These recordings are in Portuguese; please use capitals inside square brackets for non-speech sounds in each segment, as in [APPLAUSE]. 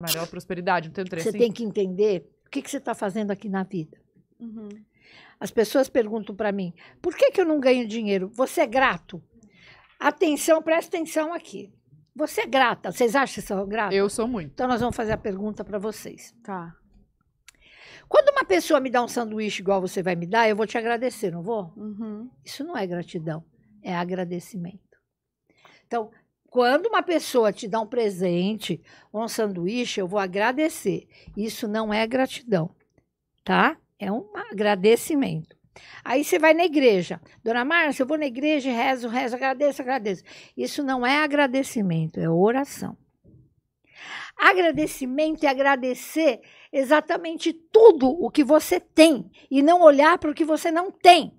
Maior prosperidade, não tem três. Você tem assim? que entender o que, que você está fazendo aqui na vida. Uhum. As pessoas perguntam para mim, por que, que eu não ganho dinheiro? Você é grato? Atenção, presta atenção aqui. Você é grata. Vocês acham que são grata? Eu sou muito. Então nós vamos fazer a pergunta para vocês. Tá. Quando uma pessoa me dá um sanduíche igual você vai me dar, eu vou te agradecer, não vou? Uhum. Isso não é gratidão, é agradecimento. Então, quando uma pessoa te dá um presente, um sanduíche, eu vou agradecer. Isso não é gratidão, tá? É um agradecimento. Aí você vai na igreja. Dona Márcia, eu vou na igreja, rezo, rezo, agradeço, agradeço. Isso não é agradecimento, é oração. Agradecimento é agradecer exatamente tudo o que você tem e não olhar para o que você não tem.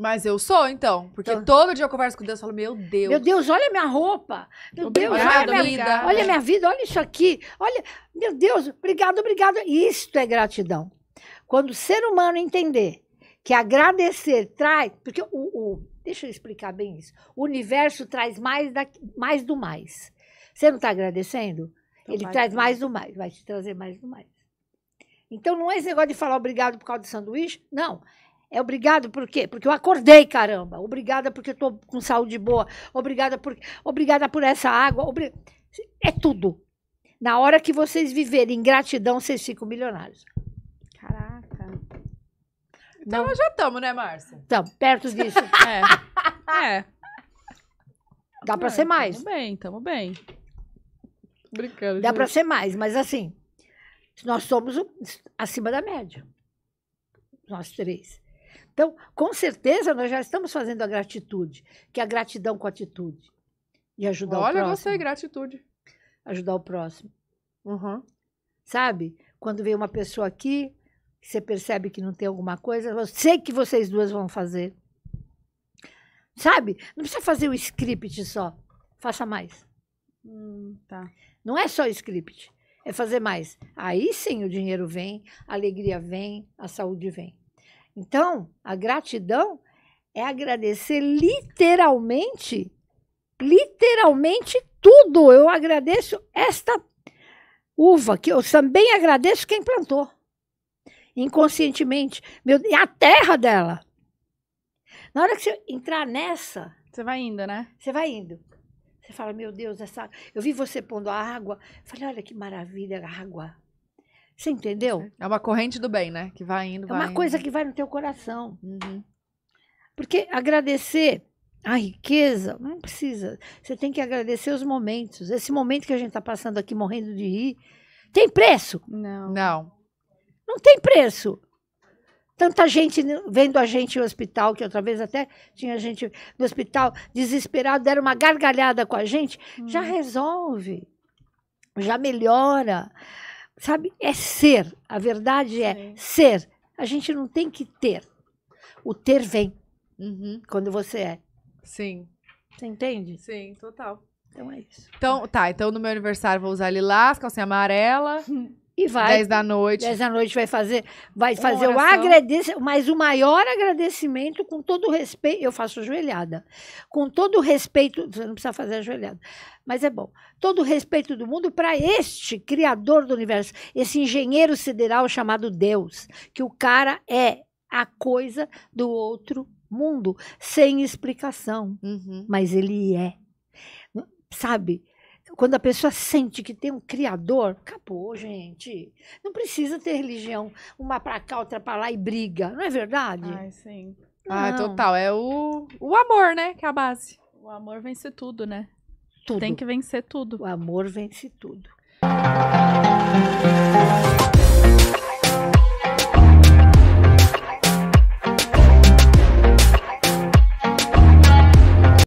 Mas eu sou, então. Porque então... todo dia eu converso com Deus e falo, meu Deus. Meu Deus, olha minha roupa. Meu obrigado, Deus, olha minha vida. Olha minha vida, olha isso aqui. Olha, meu Deus, obrigado, obrigado. Isto é gratidão. Quando o ser humano entender que agradecer traz. Porque o, o deixa eu explicar bem isso. O universo traz mais, da, mais do mais. Você não está agradecendo? Ele traz mais do mais, vai te trazer mais do mais. Então não é esse negócio de falar obrigado por causa do sanduíche, não. É obrigado por quê? Porque eu acordei, caramba. Obrigada porque estou com saúde boa. Obrigada por, obrigada por essa água. Obri... É tudo. Na hora que vocês viverem gratidão, vocês ficam milionários. Caraca. Então Não. nós já estamos, né, Márcia? Estamos, perto disso. [LAUGHS] é. é. Dá para ser mais. Tamo bem, tamo bem. Brincando. Dá para ser mais, mas assim, nós somos acima da média. Nós três. Então, com certeza, nós já estamos fazendo a gratitude, que é a gratidão com atitude. E ajudar Olha o próximo. Olha você, gratitude. Ajudar o próximo. Uhum. Sabe? Quando vem uma pessoa aqui, você percebe que não tem alguma coisa, eu sei que vocês duas vão fazer. Sabe? Não precisa fazer o script só. Faça mais. Hum, tá. Não é só script. É fazer mais. Aí sim o dinheiro vem, a alegria vem, a saúde vem. Então, a gratidão é agradecer literalmente, literalmente tudo. Eu agradeço esta uva, que eu também agradeço quem plantou. Inconscientemente. Meu, e a terra dela. Na hora que você entrar nessa. Você vai indo, né? Você vai indo. Você fala, meu Deus, essa. Eu vi você pondo a água. falei, olha que maravilha a água. Você entendeu? É uma corrente do bem, né? Que vai indo, é vai É uma indo. coisa que vai no teu coração. Uhum. Porque agradecer a riqueza, não precisa. Você tem que agradecer os momentos. Esse momento que a gente está passando aqui morrendo de rir, tem preço? Não. Não. Não tem preço. Tanta gente vendo a gente no hospital, que outra vez até tinha gente no hospital desesperado, deram uma gargalhada com a gente, hum. já uhum. resolve, já melhora sabe? É ser. A verdade é Sim. ser. A gente não tem que ter. O ter vem uhum. quando você é. Sim. Você entende? Sim, total. Então é isso. Então, tá. Então no meu aniversário vou usar lilás, calcinha amarela. [LAUGHS] e vai. 10 da noite. 10 da noite vai fazer, vai Uma fazer oração. o agradecimento, mas o maior agradecimento, com todo respeito. Eu faço joelhada. Com todo respeito. Você não precisa fazer ajoelhada. joelhada, mas é bom. Todo respeito do mundo para este Criador do universo, esse engenheiro sideral chamado Deus, que o cara é a coisa do outro mundo, sem explicação. Uhum. Mas ele é. Sabe? quando a pessoa sente que tem um criador, acabou, gente. Não precisa ter religião, uma para cá, outra para lá e briga, não é verdade? Ai, sim. Ah, total. É o, o amor, né? Que é a base. O amor vence tudo, né? Tudo. Tem que vencer tudo. O amor vence tudo.